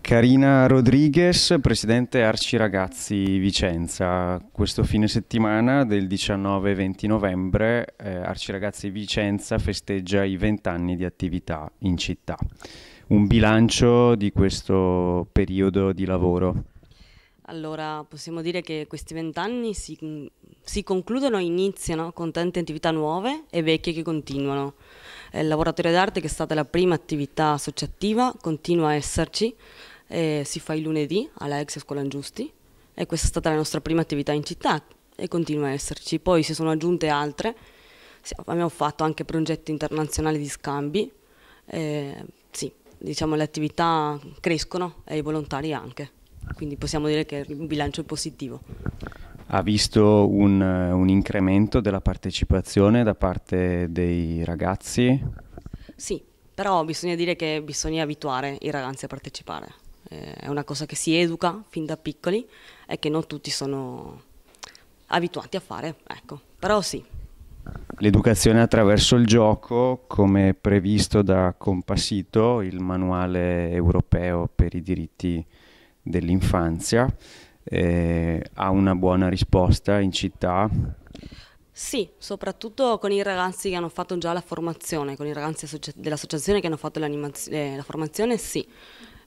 Carina Rodriguez, presidente Arci Ragazzi Vicenza. Questo fine settimana del 19-20 novembre eh, Arci Ragazzi Vicenza festeggia i 20 anni di attività in città. Un bilancio di questo periodo di lavoro. Allora, possiamo dire che questi vent'anni si, mm, si, concludono e iniziano con tante attività nuove e vecchie che continuano. Eh, il laboratorio d'arte, che è stata la prima attività associativa, continua a esserci, eh, si fa il lunedì alla ex scuola Giusti e questa è stata la nostra prima attività in città e continua a esserci. Poi si sono aggiunte altre, abbiamo fatto anche progetti internazionali di scambi, eh, sì, diciamo le attività crescono e i volontari anche quindi possiamo dire che il bilancio è positivo. Ha visto un, eh, un incremento della partecipazione da parte dei ragazzi? Sì, però bisogna dire che bisogna abituare i ragazzi a partecipare. Eh, è una cosa che si educa fin da piccoli e che non tutti sono abituati a fare, ecco. Però sì. L'educazione attraverso il gioco, come previsto da Compassito, il manuale europeo per i diritti dell'infanzia eh, ha una buona risposta in città? Sì, soprattutto con i ragazzi che hanno fatto già la formazione, con i ragazzi dell'associazione che hanno fatto eh, la formazione, sì.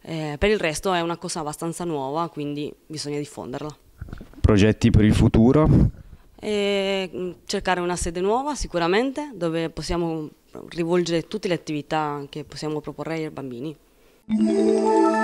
Eh, per il resto è una cosa abbastanza nuova, quindi bisogna diffonderla. Progetti per il futuro? E eh, cercare una sede nuova sicuramente, dove possiamo rivolgere tutte le attività che possiamo proporre ai bambini.